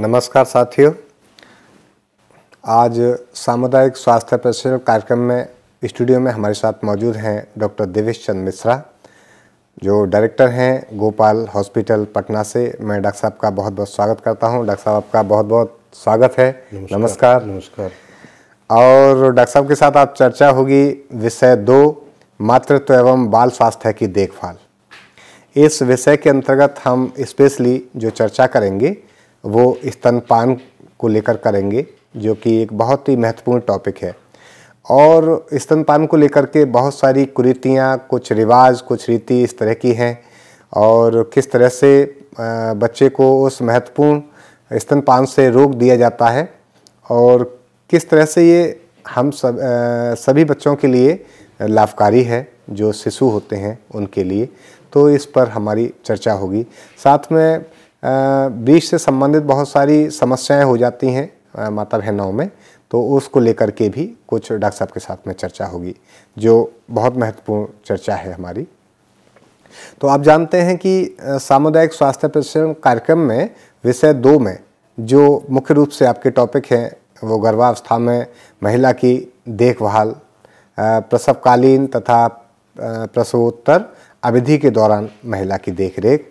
नमस्कार साथियों आज सामुदायिक स्वास्थ्य प्रशिक्षण कार्यक्रम में स्टूडियो में हमारे साथ मौजूद हैं डॉक्टर देवेश चंद मिश्रा जो डायरेक्टर हैं गोपाल हॉस्पिटल पटना से मैं डॉक्टर साहब का बहुत बहुत स्वागत करता हूं डॉक्टर साहब आपका बहुत बहुत स्वागत है नमस्कार नमस्कार और डॉक्टर साहब के साथ आप चर्चा होगी विषय दो मातृत्व एवं बाल स्वास्थ्य की देखभाल इस विषय के अंतर्गत हम स्पेशली जो चर्चा करेंगे वो स्तनपान को लेकर करेंगे जो कि एक बहुत ही महत्वपूर्ण टॉपिक है और स्तनपान को लेकर के बहुत सारी कुरीतियाँ कुछ रिवाज कुछ रीति इस तरह की हैं और किस तरह से बच्चे को उस महत्वपूर्ण स्तनपान से रोक दिया जाता है और किस तरह से ये हम सब सभी बच्चों के लिए लाभकारी है जो शिशु होते हैं उनके लिए तो इस पर हमारी चर्चा होगी साथ में बीज से संबंधित बहुत सारी समस्याएं हो जाती हैं माता बहनों में तो उसको लेकर के भी कुछ डॉक्टर साहब के साथ में चर्चा होगी जो बहुत महत्वपूर्ण चर्चा है हमारी तो आप जानते हैं कि सामुदायिक स्वास्थ्य प्रशिक्षण कार्यक्रम में विषय दो में जो मुख्य रूप से आपके टॉपिक हैं वो गर्भावस्था में महिला की देखभाल प्रसवकालीन तथा प्रसवोत्तर अवधि के दौरान महिला की देखरेख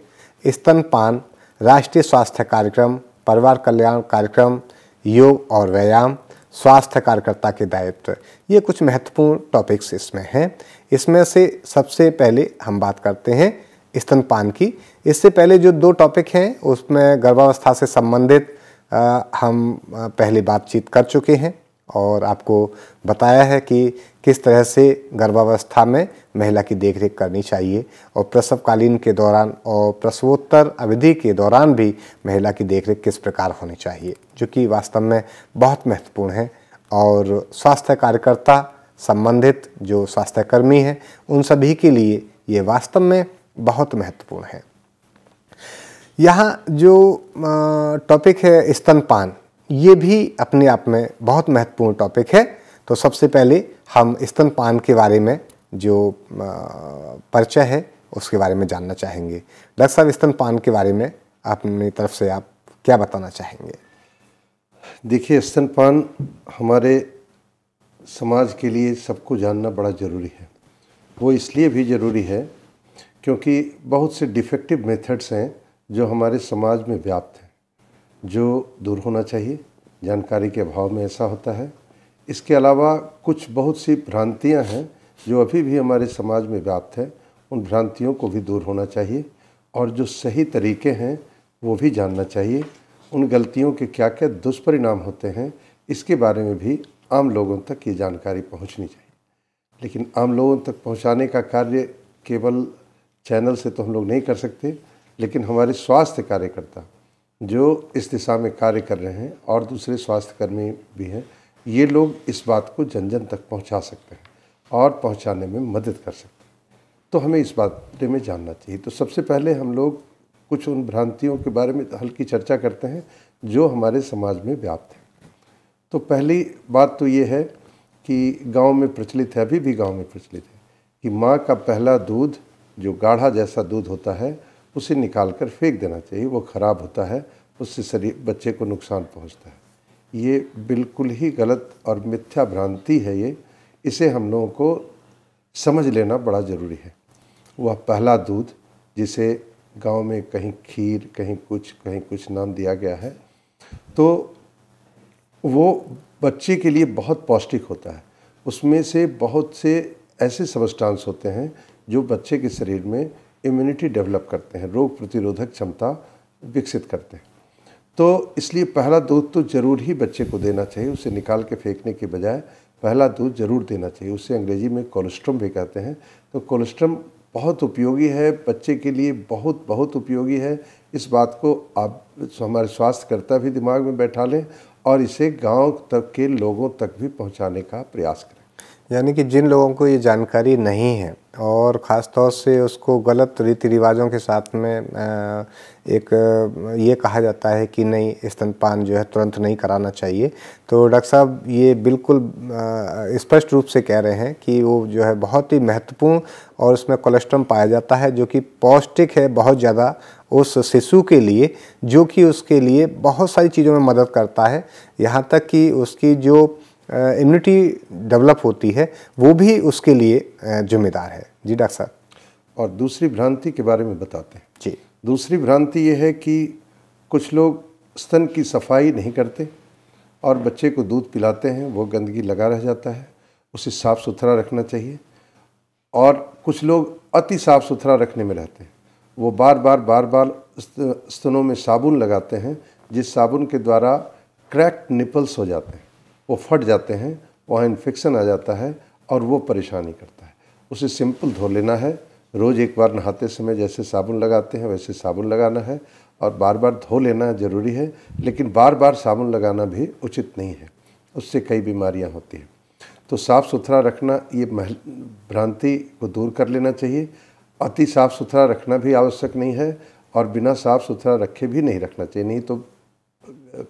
स्तनपान राष्ट्रीय स्वास्थ्य कार्यक्रम परिवार कल्याण कार्यक्रम योग और व्यायाम स्वास्थ्य कार्यकर्ता के दायित्व ये कुछ महत्वपूर्ण टॉपिक्स इसमें हैं इसमें से सबसे पहले हम बात करते हैं स्तनपान की इससे पहले जो दो टॉपिक हैं उसमें गर्भावस्था से संबंधित हम पहले बातचीत कर चुके हैं और आपको बताया है कि किस तरह से गर्भावस्था में महिला की देखरेख करनी चाहिए और प्रसवकालीन के दौरान और प्रसवोत्तर अवधि के दौरान भी महिला की देखरेख किस प्रकार होनी चाहिए जो कि वास्तव में बहुत महत्वपूर्ण है और स्वास्थ्य कार्यकर्ता संबंधित जो स्वास्थ्यकर्मी हैं उन सभी के लिए ये वास्तव में बहुत महत्वपूर्ण है यहाँ जो टॉपिक है स्तनपान ये भी अपने आप में बहुत महत्वपूर्ण टॉपिक है तो सबसे पहले हम स्तनपान के बारे में जो परिचय है उसके बारे में जानना चाहेंगे डॉक्टर साहब स्तनपान के बारे में अपनी तरफ से आप क्या बताना चाहेंगे देखिए स्तनपान हमारे समाज के लिए सबको जानना बड़ा ज़रूरी है वो इसलिए भी ज़रूरी है क्योंकि बहुत से डिफेक्टिव मेथड्स हैं जो हमारे समाज में व्याप्त हैं जो दूर होना चाहिए जानकारी के अभाव में ऐसा होता है इसके अलावा कुछ बहुत सी भ्रांतियां हैं जो अभी भी हमारे समाज में व्याप्त है उन भ्रांतियों को भी दूर होना चाहिए और जो सही तरीके हैं वो भी जानना चाहिए उन गलतियों के क्या क्या दुष्परिणाम होते हैं इसके बारे में भी आम लोगों तक ये जानकारी पहुंचनी चाहिए लेकिन आम लोगों तक पहुंचाने का कार्य केवल चैनल से तो हम लोग नहीं कर सकते लेकिन हमारे स्वास्थ्य कार्यकर्ता जो इस दिशा में कार्य कर रहे हैं और दूसरे स्वास्थ्यकर्मी भी हैं ये लोग इस बात को जन जन तक पहुंचा सकते हैं और पहुंचाने में मदद कर सकते हैं तो हमें इस बारे में जानना चाहिए तो सबसे पहले हम लोग कुछ उन भ्रांतियों के बारे में हल्की चर्चा करते हैं जो हमारे समाज में व्याप्त हैं तो पहली बात तो ये है कि गांव में प्रचलित है अभी भी गांव में प्रचलित है कि माँ का पहला दूध जो गाढ़ा जैसा दूध होता है उसे निकाल कर फेंक देना चाहिए वो ख़राब होता है उससे शरीर बच्चे को नुकसान पहुंचता है ये बिल्कुल ही गलत और मिथ्या भ्रांति है ये इसे हम लोगों को समझ लेना बड़ा ज़रूरी है वह पहला दूध जिसे गांव में कहीं खीर कहीं कुछ कहीं कुछ नाम दिया गया है तो वो बच्चे के लिए बहुत पौष्टिक होता है उसमें से बहुत से ऐसे सबस्टांस होते हैं जो बच्चे के शरीर में इम्यूनिटी डेवलप करते हैं रोग प्रतिरोधक क्षमता विकसित करते हैं तो इसलिए पहला दूध तो ज़रूर ही बच्चे को देना चाहिए उसे निकाल के फेंकने के बजाय पहला दूध ज़रूर देना चाहिए उसे अंग्रेजी में कोलेस्ट्रम भी कहते हैं तो कोलेस्ट्रम बहुत उपयोगी है बच्चे के लिए बहुत बहुत उपयोगी है इस बात को आप हमारे स्वास्थ्यकर्ता भी दिमाग में बैठा लें और इसे गांव तक के लोगों तक भी पहुंचाने का प्रयास करें यानी कि जिन लोगों को ये जानकारी नहीं है और ख़ास तौर से उसको गलत रीति रिवाजों के साथ में एक ये कहा जाता है कि नहीं स्तनपान जो है तुरंत नहीं कराना चाहिए तो डॉक्टर साहब ये बिल्कुल स्पष्ट रूप से कह रहे हैं कि वो जो है बहुत ही महत्वपूर्ण और उसमें कोलेस्ट्रम पाया जाता है जो कि पौष्टिक है बहुत ज़्यादा उस शिशु के लिए जो कि उसके लिए बहुत सारी चीज़ों में मदद करता है यहाँ तक कि उसकी जो इम्यूनिटी डेवलप होती है वो भी उसके लिए जिम्मेदार है जी डॉक्टर साहब और दूसरी भ्रांति के बारे में बताते हैं जी दूसरी भ्रांति ये है कि कुछ लोग स्तन की सफाई नहीं करते और बच्चे को दूध पिलाते हैं वो गंदगी लगा रह जाता है उसे साफ़ सुथरा रखना चाहिए और कुछ लोग अति साफ़ सुथरा रखने में रहते हैं वो बार बार बार बार स्तनों में साबुन लगाते हैं जिस साबुन के द्वारा क्रैक निपल्स हो जाते हैं वो फट जाते हैं वहाँ इन्फेक्शन आ जाता है और वो परेशानी करता है उसे सिंपल धो लेना है रोज़ एक बार नहाते समय जैसे साबुन लगाते हैं वैसे साबुन लगाना है और बार बार धो लेना ज़रूरी है लेकिन बार बार साबुन लगाना भी उचित नहीं है उससे कई बीमारियां होती हैं तो साफ़ सुथरा रखना ये भ्रांति को दूर कर लेना चाहिए अति साफ़ सुथरा रखना भी आवश्यक नहीं है और बिना साफ़ सुथरा रखे भी नहीं रखना चाहिए नहीं तो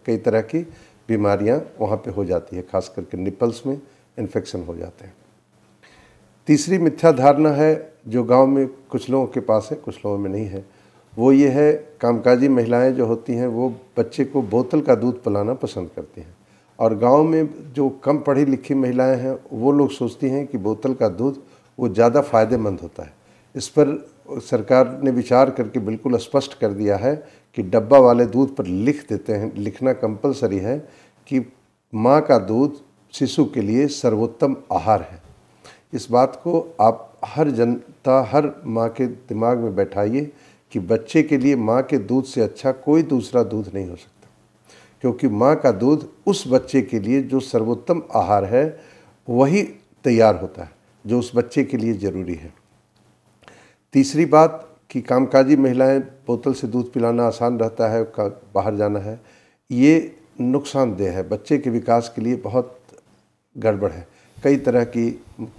कई तरह की बीमारियां वहाँ पे हो जाती है खास करके निपल्स में इन्फेक्शन हो जाते हैं तीसरी मिथ्या धारणा है जो गांव में कुछ लोगों के पास है कुछ लोगों में नहीं है वो ये है कामकाजी महिलाएं जो होती हैं वो बच्चे को बोतल का दूध पिलाना पसंद करती हैं और गांव में जो कम पढ़ी लिखी महिलाएं हैं वो लोग सोचती हैं कि बोतल का दूध वो ज़्यादा फ़ायदेमंद होता है इस पर सरकार ने विचार करके बिल्कुल स्पष्ट कर दिया है कि डब्बा वाले दूध पर लिख देते हैं लिखना कंपलसरी है कि माँ का दूध शिशु के लिए सर्वोत्तम आहार है इस बात को आप हर जनता हर माँ के दिमाग में बैठाइए कि बच्चे के लिए माँ के दूध से अच्छा कोई दूसरा दूध नहीं हो सकता क्योंकि माँ का दूध उस बच्चे के लिए जो सर्वोत्तम आहार है वही तैयार होता है जो उस बच्चे के लिए ज़रूरी है तीसरी बात कि कामकाजी महिलाएं बोतल से दूध पिलाना आसान रहता है बाहर जाना है ये नुकसानदेह है बच्चे के विकास के लिए बहुत गड़बड़ है कई तरह की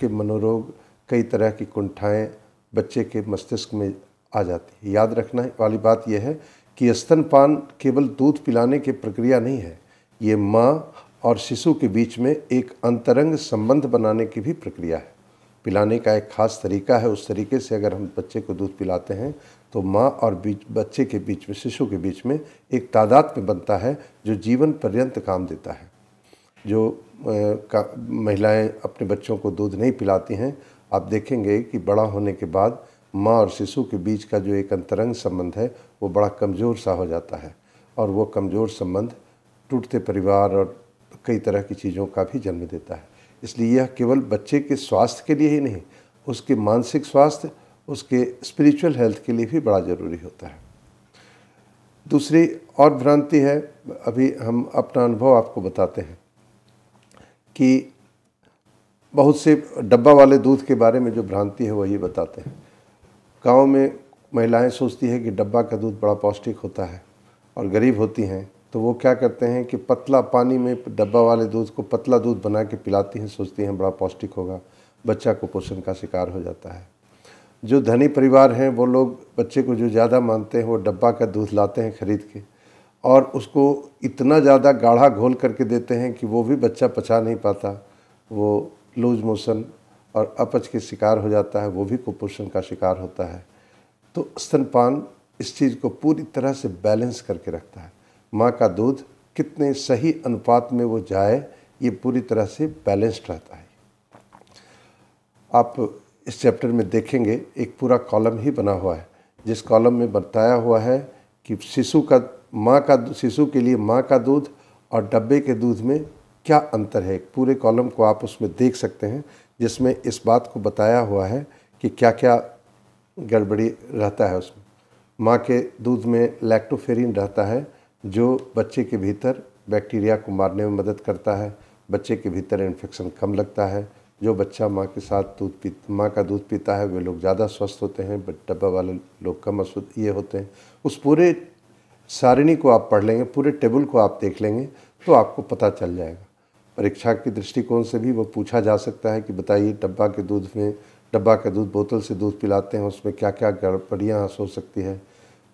के मनोरोग कई तरह की कुंठाएं बच्चे के मस्तिष्क में आ जाती है याद रखना वाली बात यह है कि स्तनपान केवल दूध पिलाने की प्रक्रिया नहीं है ये माँ और शिशु के बीच में एक अंतरंग संबंध बनाने की भी प्रक्रिया है पिलाने का एक ख़ास तरीका है उस तरीके से अगर हम बच्चे को दूध पिलाते हैं तो माँ और बीच बच्चे के बीच में शिशु के बीच में एक तादाद में बनता है जो जीवन पर्यंत काम देता है जो महिलाएं अपने बच्चों को दूध नहीं पिलाती हैं आप देखेंगे कि बड़ा होने के बाद माँ और शिशु के बीच का जो एक अंतरंग संबंध है वो बड़ा कमज़ोर सा हो जाता है और वो कमज़ोर संबंध टूटते परिवार और कई तरह की चीज़ों का भी जन्म देता है इसलिए यह केवल बच्चे के स्वास्थ्य के लिए ही नहीं उसके मानसिक स्वास्थ्य उसके स्पिरिचुअल हेल्थ के लिए भी बड़ा ज़रूरी होता है दूसरी और भ्रांति है अभी हम अपना अनुभव आपको बताते हैं कि बहुत से डब्बा वाले दूध के बारे में जो भ्रांति है वही बताते हैं गांव में महिलाएं सोचती है कि डब्बा का दूध बड़ा पौष्टिक होता है और गरीब होती हैं तो वो क्या करते हैं कि पतला पानी में डब्बा वाले दूध को पतला दूध बना के पिलाती हैं सोचती हैं बड़ा पौष्टिक होगा बच्चा कुपोषण का शिकार हो जाता है जो धनी परिवार हैं वो लोग बच्चे को जो ज़्यादा मानते हैं वो डब्बा का दूध लाते हैं ख़रीद के और उसको इतना ज़्यादा गाढ़ा घोल करके देते हैं कि वो भी बच्चा पचा नहीं पाता वो लूज मोशन और अपच के शिकार हो जाता है वो भी कुपोषण का शिकार होता है तो स्तनपान इस चीज़ को पूरी तरह से बैलेंस करके रखता है माँ का दूध कितने सही अनुपात में वो जाए ये पूरी तरह से बैलेंस्ड रहता है आप इस चैप्टर में देखेंगे एक पूरा कॉलम ही बना हुआ है जिस कॉलम में बताया हुआ है कि शिशु का माँ का शिशु के लिए माँ का दूध और डब्बे के दूध में क्या अंतर है पूरे कॉलम को आप उसमें देख सकते हैं जिसमें इस बात को बताया हुआ है कि क्या क्या गड़बड़ी रहता है उसमें माँ के दूध में लैक्टोफेरिन रहता है जो बच्चे के भीतर बैक्टीरिया को मारने में मदद करता है बच्चे के भीतर इन्फेक्शन कम लगता है जो बच्चा माँ के साथ दूध पी माँ का दूध पीता है वे लोग ज़्यादा स्वस्थ होते हैं बट डब्बा वाले लोग कम अस्वस्थ ये होते हैं उस पूरे सारिणी को आप पढ़ लेंगे पूरे टेबल को आप देख लेंगे तो आपको पता चल जाएगा परीक्षा के दृष्टिकोण से भी वो पूछा जा सकता है कि बताइए डब्बा के दूध में डब्बा का दूध बोतल से दूध पिलाते हैं उसमें क्या क्या गड़बड़ियाँ हो सकती है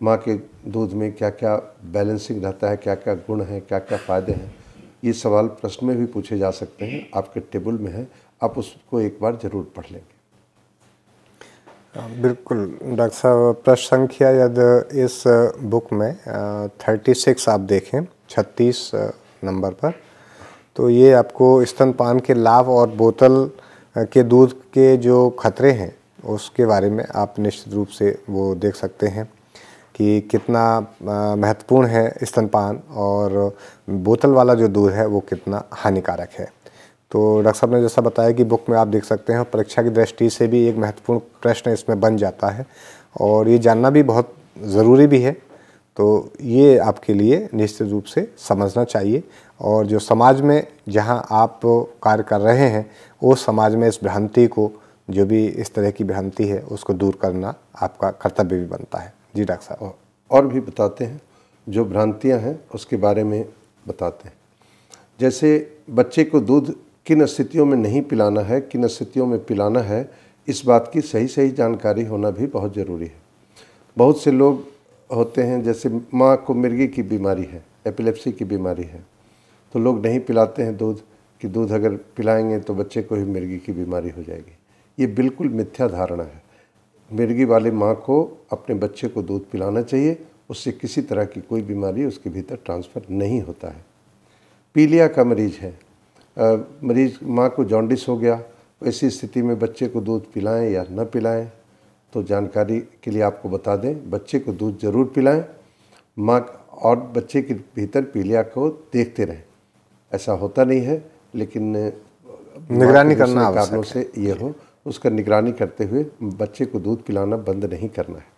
माँ के दूध में क्या क्या बैलेंसिंग रहता है क्या क्या गुण हैं क्या क्या फ़ायदे हैं ये सवाल प्रश्न में भी पूछे जा सकते हैं आपके टेबल में है आप उसको एक बार ज़रूर पढ़ लेंगे बिल्कुल डॉक्टर साहब प्रश्न संख्या यदि इस बुक में थर्टी सिक्स आप देखें छत्तीस नंबर पर तो ये आपको स्तनपान के लाभ और बोतल के दूध के जो खतरे हैं उसके बारे में आप निश्चित रूप से वो देख सकते हैं कि कितना महत्वपूर्ण है स्तनपान और बोतल वाला जो दूध है वो कितना हानिकारक है तो डॉक्टर साहब ने जैसा बताया कि बुक में आप देख सकते हैं परीक्षा की दृष्टि से भी एक महत्वपूर्ण प्रश्न इसमें बन जाता है और ये जानना भी बहुत ज़रूरी भी है तो ये आपके लिए निश्चित रूप से समझना चाहिए और जो समाज में जहाँ आप कार्य कर रहे हैं उस समाज में इस भ्रांति को जो भी इस तरह की भ्रांति है उसको दूर करना आपका कर्तव्य भी बनता है जी डॉक्टर साहब और भी बताते हैं जो भ्रांतियां हैं उसके बारे में बताते हैं जैसे बच्चे को दूध किन स्थितियों में नहीं पिलाना है किन स्थितियों में पिलाना है इस बात की सही सही जानकारी होना भी बहुत ज़रूरी है बहुत से लोग होते हैं जैसे माँ को मिर्गी की बीमारी है एपिलेप्सी की बीमारी है तो लोग नहीं पिलाते हैं दूध कि दूध अगर पिलाएंगे तो बच्चे को ही मिर्गी की बीमारी हो जाएगी ये बिल्कुल मिथ्या धारणा है मिर्गी वाले माँ को अपने बच्चे को दूध पिलाना चाहिए उससे किसी तरह की कोई बीमारी उसके भीतर ट्रांसफ़र नहीं होता है पीलिया का मरीज़ है आ, मरीज़ माँ को जॉन्डिस हो गया ऐसी स्थिति में बच्चे को दूध पिलाएं या न पिलाएं तो जानकारी के लिए आपको बता दें बच्चे को दूध ज़रूर पिलाएं माँ और बच्चे के भीतर पीलिया को देखते रहें ऐसा होता नहीं है लेकिन निगरानी करना कारणों से ये हो उसका निगरानी करते हुए बच्चे को दूध पिलाना बंद नहीं करना है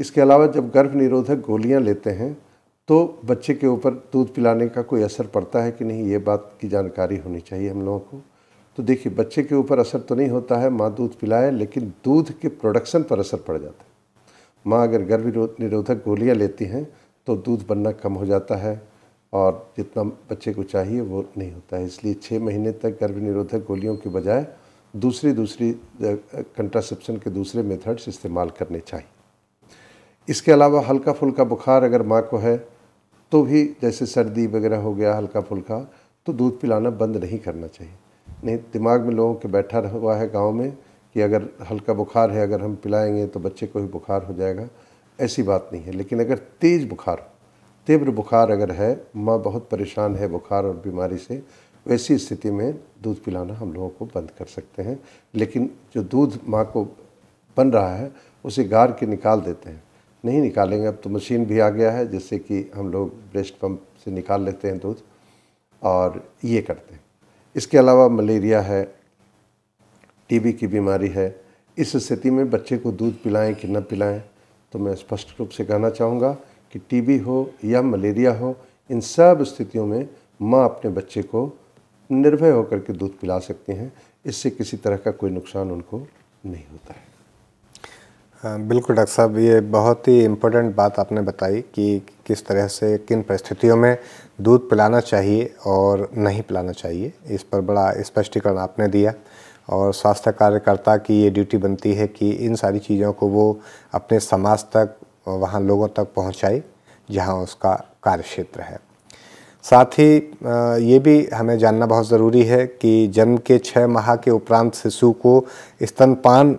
इसके अलावा जब गर्भ निरोधक गोलियां लेते हैं तो बच्चे के ऊपर दूध पिलाने का कोई असर पड़ता है कि नहीं ये बात की जानकारी होनी चाहिए हम लोगों को तो देखिए बच्चे के ऊपर असर तो नहीं होता है माँ दूध पिलाए लेकिन दूध के प्रोडक्शन पर असर पड़ जाता है माँ अगर गर्भ निरोधक गोलियाँ लेती हैं तो दूध बनना कम हो जाता है और जितना बच्चे को चाहिए वो नहीं होता है इसलिए छः महीने तक गर्भ निरोधक गोलियों के बजाय दूसरी दूसरी कंट्रासेप्शन के दूसरे मेथड्स इस्तेमाल करने चाहिए इसके अलावा हल्का फुल्का बुखार अगर माँ को है तो भी जैसे सर्दी वगैरह हो गया हल्का फुल्का तो दूध पिलाना बंद नहीं करना चाहिए नहीं दिमाग में लोगों के बैठा हुआ है गाँव में कि अगर हल्का बुखार है अगर हम पिलाएंगे तो बच्चे को ही बुखार हो जाएगा ऐसी बात नहीं है लेकिन अगर तेज़ बुखार तीव्र बुखार अगर है माँ बहुत परेशान है बुखार और बीमारी से वैसी स्थिति में दूध पिलाना हम लोगों को बंद कर सकते हैं लेकिन जो दूध माँ को बन रहा है उसे गार के निकाल देते हैं नहीं निकालेंगे अब तो मशीन भी आ गया है जिससे कि हम लोग ब्रेस्ट पंप से निकाल लेते हैं दूध और ये करते हैं इसके अलावा मलेरिया है टीबी की बीमारी है इस स्थिति में बच्चे को दूध पिलाएं कि न पिलाएं तो मैं स्पष्ट रूप से कहना चाहूँगा कि टीबी हो या मलेरिया हो इन सब स्थितियों में माँ अपने बच्चे को निर्भय होकर के दूध पिला सकते हैं इससे किसी तरह का कोई नुकसान उनको नहीं होता है हाँ, बिल्कुल डॉक्टर साहब ये बहुत ही इम्पोर्टेंट बात आपने बताई कि किस तरह से किन परिस्थितियों में दूध पिलाना चाहिए और नहीं पिलाना चाहिए इस पर बड़ा स्पष्टीकरण आपने दिया और स्वास्थ्य कार्यकर्ता की ये ड्यूटी बनती है कि इन सारी चीज़ों को वो अपने समाज तक वहाँ लोगों तक पहुँचाए जहाँ उसका कार्य क्षेत्र है साथ ही ये भी हमें जानना बहुत ज़रूरी है कि जन्म के छः माह के उपरांत शिशु को स्तनपान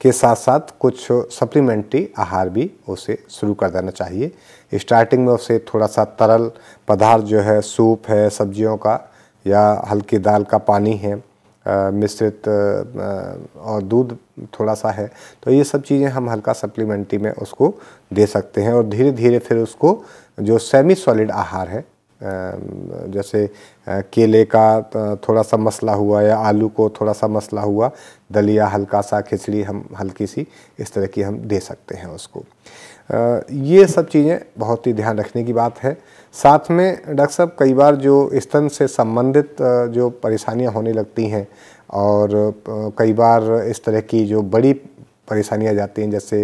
के साथ साथ कुछ सप्लीमेंट्री आहार भी उसे शुरू कर देना चाहिए स्टार्टिंग में उसे थोड़ा सा तरल पदार्थ जो है सूप है सब्जियों का या हल्की दाल का पानी है मिश्रित और दूध थोड़ा सा है तो ये सब चीज़ें हम हल्का सप्लीमेंट्री में उसको दे सकते हैं और धीरे धीरे फिर उसको जो सेमी सॉलिड आहार है जैसे केले का थोड़ा सा मसला हुआ या आलू को थोड़ा सा मसला हुआ दलिया हल्का सा खिचड़ी हम हल्की सी इस तरह की हम दे सकते हैं उसको ये सब चीज़ें बहुत ही ध्यान रखने की बात है साथ में डॉक्टर साहब कई बार जो स्तन से संबंधित जो परेशानियां होने लगती हैं और कई बार इस तरह की जो बड़ी परेशानियां जाती हैं जैसे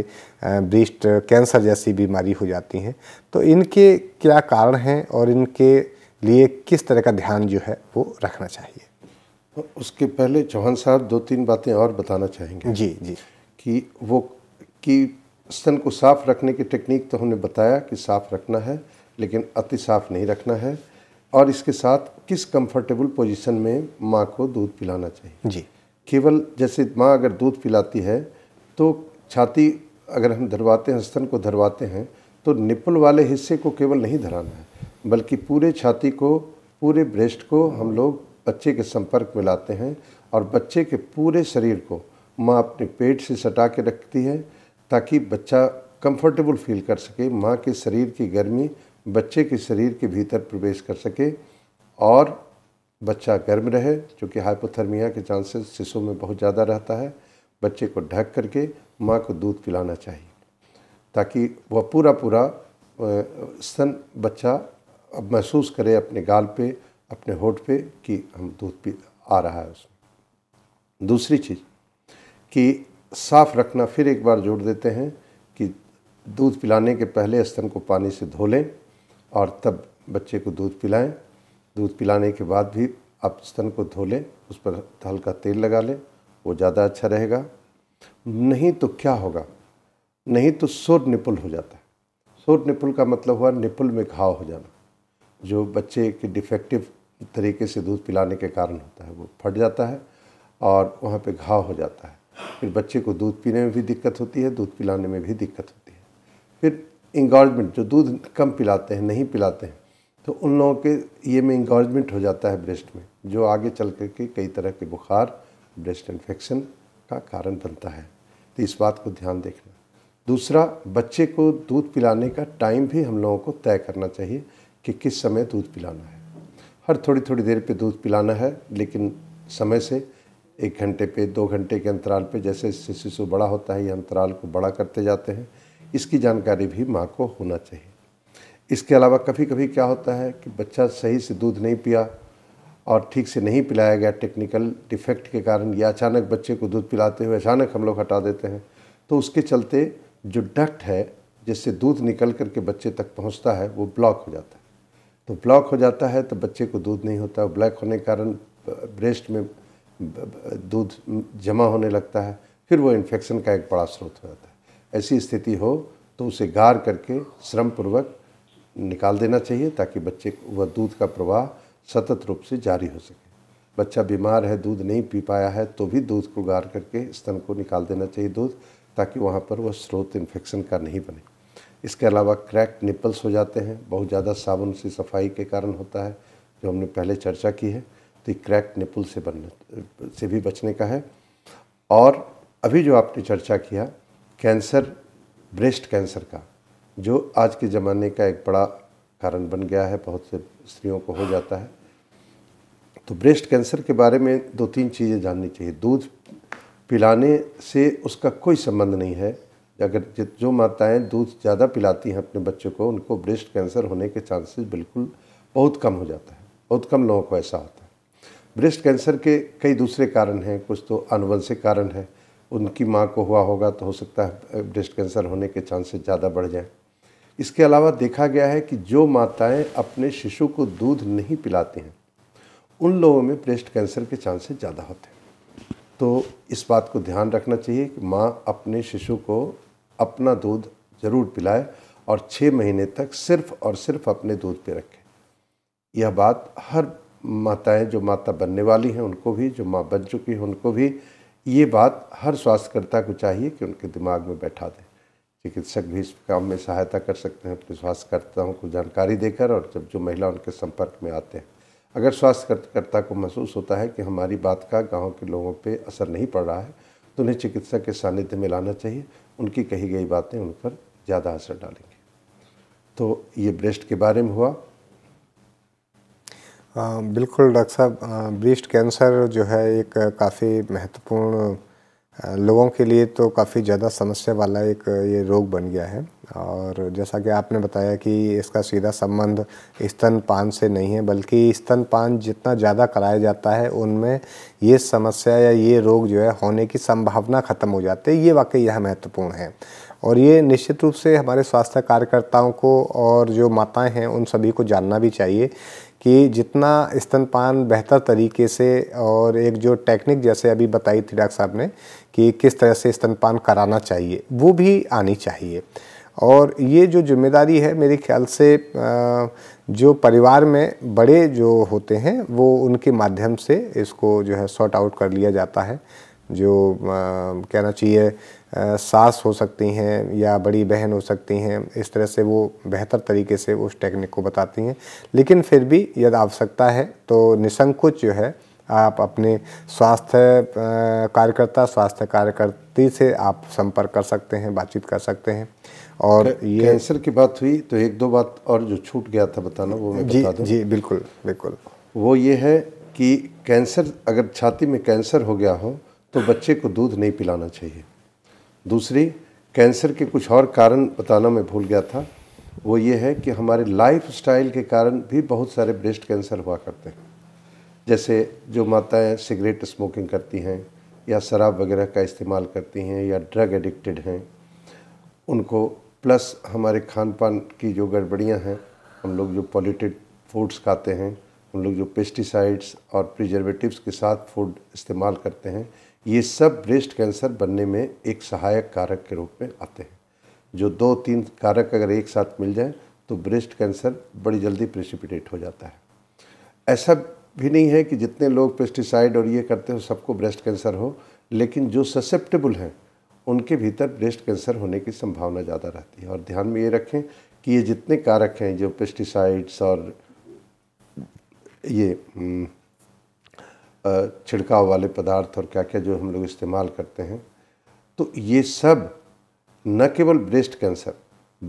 ब्रेस्ट कैंसर जैसी बीमारी हो जाती हैं तो इनके क्या कारण हैं और इनके लिए किस तरह का ध्यान जो है वो रखना चाहिए तो उसके पहले चौहान साहब दो तीन बातें और बताना चाहेंगे जी जी कि वो कि स्तन को साफ़ रखने की टेक्निक तो हमने बताया कि साफ़ रखना है लेकिन अति साफ़ नहीं रखना है और इसके साथ किस कंफर्टेबल पोजीशन में माँ को दूध पिलाना चाहिए जी केवल जैसे माँ अगर दूध पिलाती है तो छाती अगर हम धरवाते हैं स्तन को धरवाते हैं तो निपुण वाले हिस्से को केवल नहीं धराना है बल्कि पूरे छाती को पूरे ब्रेस्ट को हम लोग बच्चे के संपर्क में लाते हैं और बच्चे के पूरे शरीर को माँ अपने पेट से सटा के रखती है ताकि बच्चा कंफर्टेबल फील कर सके माँ के शरीर की गर्मी बच्चे के शरीर के भीतर प्रवेश कर सके और बच्चा गर्म रहे क्योंकि हाइपोथर्मिया के चांसेस शिशु में बहुत ज़्यादा रहता है बच्चे को ढक करके माँ को दूध पिलाना चाहिए ताकि वह पूरा पूरा स्तन बच्चा अब महसूस करे अपने गाल पे अपने होठ पे कि हम दूध पी आ रहा है उसमें दूसरी चीज़ कि साफ़ रखना फिर एक बार जोड़ देते हैं कि दूध पिलाने के पहले स्तन को पानी से धो लें और तब बच्चे को दूध पिलाएं दूध पिलाने के बाद भी आप स्तन को धो लें उस पर हल्का तेल लगा लें वो ज़्यादा अच्छा रहेगा नहीं तो क्या होगा नहीं तो सुर निपुल हो जाता है सुर निपुल का मतलब हुआ निपुल में घाव हो जाना जो बच्चे के डिफेक्टिव तरीके से दूध पिलाने के कारण होता है वो फट जाता है और वहाँ पे घाव हो जाता है फिर बच्चे को दूध पीने में भी दिक्कत होती है दूध पिलाने में भी दिक्कत होती है फिर इंगॉर्जमेंट जो दूध कम पिलाते हैं नहीं पिलाते हैं तो उन लोगों के ये में इंगॉर्जमेंट हो जाता है ब्रेस्ट में जो आगे चल कर के कई तरह के बुखार ब्रेस्ट इन्फेक्शन का कारण बनता है तो इस बात को ध्यान देखना दूसरा बच्चे को दूध पिलाने का टाइम भी हम लोगों को तय करना चाहिए कि किस समय दूध पिलाना है हर थोड़ी थोड़ी देर पे दूध पिलाना है लेकिन समय से एक घंटे पे दो घंटे के अंतराल पे जैसे शिशु बड़ा होता है या अंतराल को बड़ा करते जाते हैं इसकी जानकारी भी माँ को होना चाहिए इसके अलावा कभी कभी क्या होता है कि बच्चा सही से दूध नहीं पिया और ठीक से नहीं पिलाया गया टेक्निकल डिफेक्ट के कारण या अचानक बच्चे को दूध पिलाते हुए अचानक हम लोग हटा देते हैं तो उसके चलते जो डक्ट है जिससे दूध निकल कर के बच्चे तक पहुंचता है वो ब्लॉक हो जाता है तो ब्लॉक हो जाता है तो बच्चे को दूध नहीं होता ब्लैक होने के कारण ब्रेस्ट में दूध जमा होने लगता है फिर वो इन्फेक्शन का एक बड़ा स्रोत हो जाता है ऐसी स्थिति हो तो उसे गार करके श्रमपूर्वक निकाल देना चाहिए ताकि बच्चे वह दूध का प्रवाह सतत रूप से जारी हो सके बच्चा बीमार है दूध नहीं पी पाया है तो भी दूध को गार करके स्तन को निकाल देना चाहिए दूध ताकि वहाँ पर वह स्रोत इन्फेक्शन का नहीं बने इसके अलावा क्रैक निपल्स हो जाते हैं बहुत ज़्यादा साबुन से सफाई के कारण होता है जो हमने पहले चर्चा की है तो क्रैक निपल से बनने से भी बचने का है और अभी जो आपने चर्चा किया कैंसर ब्रेस्ट कैंसर का जो आज के ज़माने का एक बड़ा कारण बन गया है बहुत से स्त्रियों को हो जाता है तो ब्रेस्ट कैंसर के बारे में दो तीन चीज़ें जाननी चाहिए दूध पिलाने से उसका कोई संबंध नहीं है अगर जो माताएं दूध ज़्यादा पिलाती हैं अपने बच्चों को उनको ब्रेस्ट कैंसर होने के चांसेस बिल्कुल बहुत कम हो जाता है बहुत कम लोगों को ऐसा होता है ब्रेस्ट कैंसर के कई दूसरे कारण हैं कुछ तो आनुवंशिक कारण है उनकी माँ को हुआ होगा तो हो सकता है ब्रेस्ट कैंसर होने के चांसेस ज़्यादा बढ़ जाएँ इसके अलावा देखा गया है कि जो माताएं अपने शिशु को दूध नहीं पिलाती हैं उन लोगों में ब्रेस्ट कैंसर के चांसेस ज़्यादा होते हैं तो इस बात को ध्यान रखना चाहिए कि माँ अपने शिशु को अपना दूध ज़रूर पिलाए और छः महीने तक सिर्फ और सिर्फ अपने दूध पे रखें यह बात हर माताएं जो माता बनने वाली हैं उनको भी जो माँ बन चुकी हैं उनको भी ये बात हर स्वास्थ्यकर्ता को चाहिए कि उनके दिमाग में बैठा दें चिकित्सक भी इस काम में सहायता कर सकते हैं अपने स्वास्थ्यकर्ताओं को जानकारी देकर और जब जो महिला उनके संपर्क में आते हैं अगर स्वास्थ्यकर्ता को महसूस होता है कि हमारी बात का गांव के लोगों पे असर नहीं पड़ रहा है तो उन्हें चिकित्सक के सानिध्य में लाना चाहिए उनकी कही गई बातें उन पर ज़्यादा असर डालेंगे तो ये ब्रेस्ट के बारे में हुआ आ, बिल्कुल डॉक्टर साहब ब्रेस्ट कैंसर जो है एक काफ़ी महत्वपूर्ण लोगों के लिए तो काफ़ी ज़्यादा समस्या वाला एक ये रोग बन गया है और जैसा कि आपने बताया कि इसका सीधा संबंध स्तनपान से नहीं है बल्कि स्तनपान जितना ज़्यादा कराया जाता है उनमें ये समस्या या ये रोग जो है होने की संभावना ख़त्म हो जाती है ये वाकई यह महत्वपूर्ण है और ये निश्चित रूप से हमारे स्वास्थ्य कार्यकर्ताओं को और जो माताएं हैं उन सभी को जानना भी चाहिए कि जितना स्तनपान बेहतर तरीके से और एक जो टेक्निक जैसे अभी बताई थी डॉक्टर साहब ने कि किस तरह से स्तनपान कराना चाहिए वो भी आनी चाहिए और ये जो जिम्मेदारी है मेरे ख्याल से जो परिवार में बड़े जो होते हैं वो उनके माध्यम से इसको जो है सॉर्ट आउट कर लिया जाता है जो आ, कहना चाहिए सास हो सकती हैं या बड़ी बहन हो सकती हैं इस तरह से वो बेहतर तरीके से उस टेक्निक को बताती हैं लेकिन फिर भी यदि आवश्यकता है तो निसंकोच जो है आप अपने स्वास्थ्य कार्यकर्ता स्वास्थ्य कार्यकर्ती से आप संपर्क कर सकते हैं बातचीत कर सकते हैं और ये कैंसर की बात हुई तो एक दो बात और जो छूट गया था बताना वो मैं जी, बता जी बिल्कुल बिल्कुल वो ये है कि कैंसर अगर छाती में कैंसर हो गया हो तो बच्चे को दूध नहीं पिलाना चाहिए दूसरी कैंसर के कुछ और कारण बताना मैं भूल गया था वो ये है कि हमारे लाइफ स्टाइल के कारण भी बहुत सारे ब्रेस्ट कैंसर हुआ करते हैं जैसे जो माताएं सिगरेट स्मोकिंग करती हैं या शराब वगैरह का इस्तेमाल करती हैं या ड्रग एडिक्टेड हैं उनको प्लस हमारे खान पान की जो गड़बड़ियाँ हैं हम लोग जो पॉल्यूटेड फूड्स खाते हैं हम लोग जो पेस्टिसाइड्स और प्रिजर्वेटिव्स के साथ फूड इस्तेमाल करते हैं ये सब ब्रेस्ट कैंसर बनने में एक सहायक कारक के रूप में आते हैं जो दो तीन कारक अगर एक साथ मिल जाए तो ब्रेस्ट कैंसर बड़ी जल्दी प्रेसिपिटेट हो जाता है ऐसा भी नहीं है कि जितने लोग पेस्टिसाइड और ये करते हो सबको ब्रेस्ट कैंसर हो लेकिन जो ससेप्टेबल हैं उनके भीतर ब्रेस्ट कैंसर होने की संभावना ज़्यादा रहती है और ध्यान में ये रखें कि ये जितने कारक हैं जो पेस्टिसाइड्स और ये हम्म, छिड़काव वाले पदार्थ और क्या क्या जो हम लोग इस्तेमाल करते हैं तो ये सब न केवल ब्रेस्ट कैंसर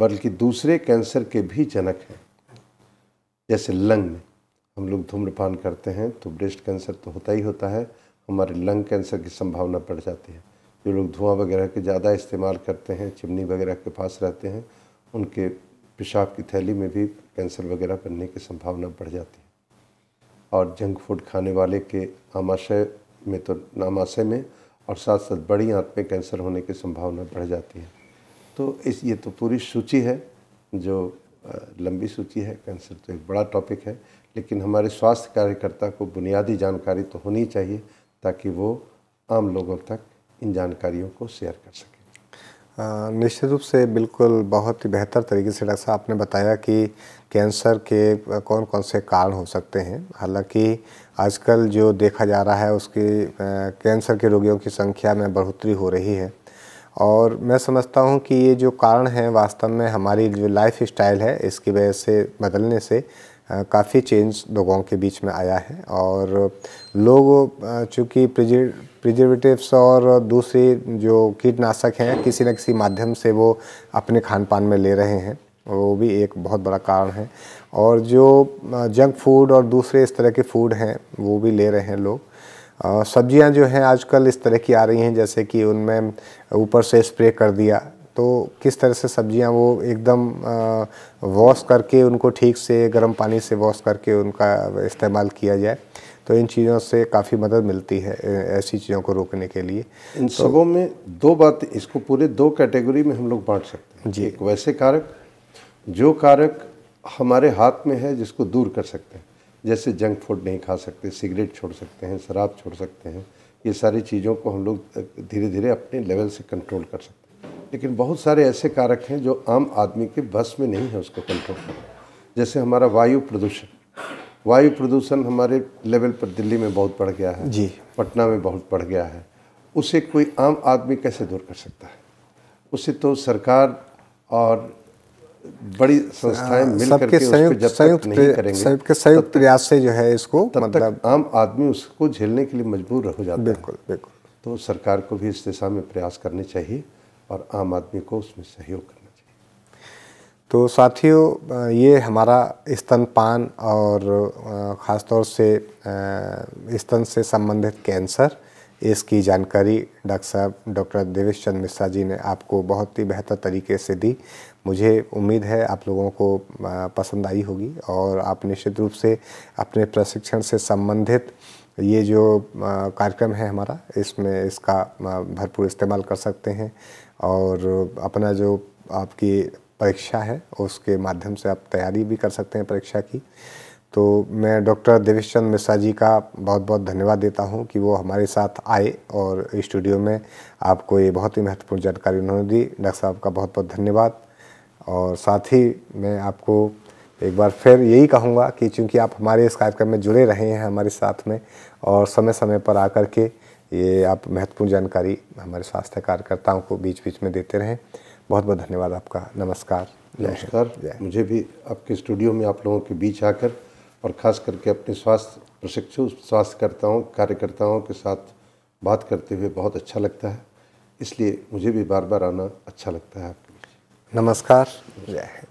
बल्कि दूसरे कैंसर के भी जनक हैं जैसे लंग में हम लोग धूम्रपान करते हैं तो ब्रेस्ट कैंसर तो होता ही होता है हमारे लंग कैंसर की संभावना बढ़ जाती है जो लोग धुआं वगैरह के ज़्यादा इस्तेमाल करते हैं चिमनी वगैरह के पास रहते हैं उनके पेशाब की थैली में भी कैंसर वगैरह बनने की संभावना बढ़ जाती है और जंक फूड खाने वाले के आमाशय में तो नामाशय में और साथ साथ बड़ी आँख में कैंसर होने की संभावना बढ़ जाती है तो इस ये तो पूरी सूची है जो लंबी सूची है कैंसर तो एक बड़ा टॉपिक है लेकिन हमारे स्वास्थ्य कार्यकर्ता को बुनियादी जानकारी तो होनी चाहिए ताकि वो आम लोगों तक इन जानकारियों को शेयर कर सकें निश्चित रूप से बिल्कुल बहुत ही बेहतर तरीके से डॉक्टर साहब आपने बताया कि कैंसर के कौन कौन से कारण हो सकते हैं हालांकि आजकल जो देखा जा रहा है उसकी कैंसर के रोगियों की संख्या में बढ़ोतरी हो रही है और मैं समझता हूँ कि ये जो कारण हैं वास्तव में हमारी जो लाइफ स्टाइल है इसकी वजह से बदलने से काफ़ी चेंज लोगों के बीच में आया है और लोग चूँकि प्रिजर्वेटिव्स और दूसरे जो कीटनाशक हैं किसी न किसी माध्यम से वो अपने खान पान में ले रहे हैं वो भी एक बहुत बड़ा कारण है और जो जंक फूड और दूसरे इस तरह के फूड हैं वो भी ले रहे हैं लोग सब्जियां जो हैं आजकल इस तरह की आ रही हैं जैसे कि उनमें ऊपर से स्प्रे कर दिया तो किस तरह से सब्जियां वो एकदम वॉश करके उनको ठीक से गर्म पानी से वॉश करके उनका इस्तेमाल किया जाए तो इन चीज़ों से काफ़ी मदद मिलती है ऐसी चीज़ों को रोकने के लिए इन तो, सबों में दो बात इसको पूरे दो कैटेगरी में हम लोग बांट सकते हैं जी एक वैसे कारक जो कारक हमारे हाथ में है जिसको दूर कर सकते हैं जैसे जंक फूड नहीं खा सकते सिगरेट छोड़ सकते हैं शराब छोड़ सकते हैं ये सारी चीज़ों को हम लोग धीरे धीरे अपने लेवल से कंट्रोल कर सकते हैं लेकिन बहुत सारे ऐसे कारक हैं जो आम आदमी के बस में नहीं है उसको कंट्रोल करना जैसे हमारा वायु प्रदूषण वायु प्रदूषण हमारे लेवल पर दिल्ली में बहुत बढ़ गया है जी पटना में बहुत बढ़ गया है उसे कोई आम आदमी कैसे दूर कर सकता है उसे तो सरकार और बड़ी संस्थाएं हाँ, मिलकर के संयुक्त संयुक्त नहीं करेंगे संयुक्त प्रयास से जो है इसको तब मतलब तक आम आदमी उसको झेलने के लिए मजबूर हो जाता है बिल्कुल बिल्कुल तो सरकार को भी इस दिशा में प्रयास करने चाहिए और आम आदमी को उसमें सहयोग करना चाहिए तो साथियों ये हमारा स्तनपान और ख़ासतौर से स्तन से संबंधित कैंसर इसकी जानकारी डॉक्टर साहब डॉक्टर देवेश चंद मिश्रा जी ने आपको बहुत ही बेहतर तरीके से दी मुझे उम्मीद है आप लोगों को पसंद आई होगी और आप निश्चित रूप से अपने प्रशिक्षण से संबंधित ये जो कार्यक्रम है हमारा इसमें इसका भरपूर इस्तेमाल कर सकते हैं और अपना जो आपकी परीक्षा है उसके माध्यम से आप तैयारी भी कर सकते हैं परीक्षा की तो मैं डॉक्टर देवेश चंद मिश्रा जी का बहुत बहुत धन्यवाद देता हूं कि वो हमारे साथ आए और स्टूडियो में आपको ये बहुत ही महत्वपूर्ण जानकारी उन्होंने दी डॉक्टर साहब का बहुत बहुत धन्यवाद और साथ ही मैं आपको एक बार फिर यही कहूँगा कि चूँकि आप हमारे इस कार्यक्रम में जुड़े रहे हैं हमारे साथ में और समय समय पर आकर के ये आप महत्वपूर्ण जानकारी हमारे स्वास्थ्य कार्यकर्ताओं को बीच बीच में देते रहें बहुत बहुत धन्यवाद आपका नमस्कार नमस्कार मुझे भी आपके स्टूडियो में आप लोगों के बीच आकर और ख़ास करके अपने स्वास्थ्य प्रशिक्षु स्वास्थ्यकर्ताओं कार्यकर्ताओं के साथ बात करते हुए बहुत अच्छा लगता है इसलिए मुझे भी बार बार आना अच्छा लगता है आपके नमस्कार जय हिंद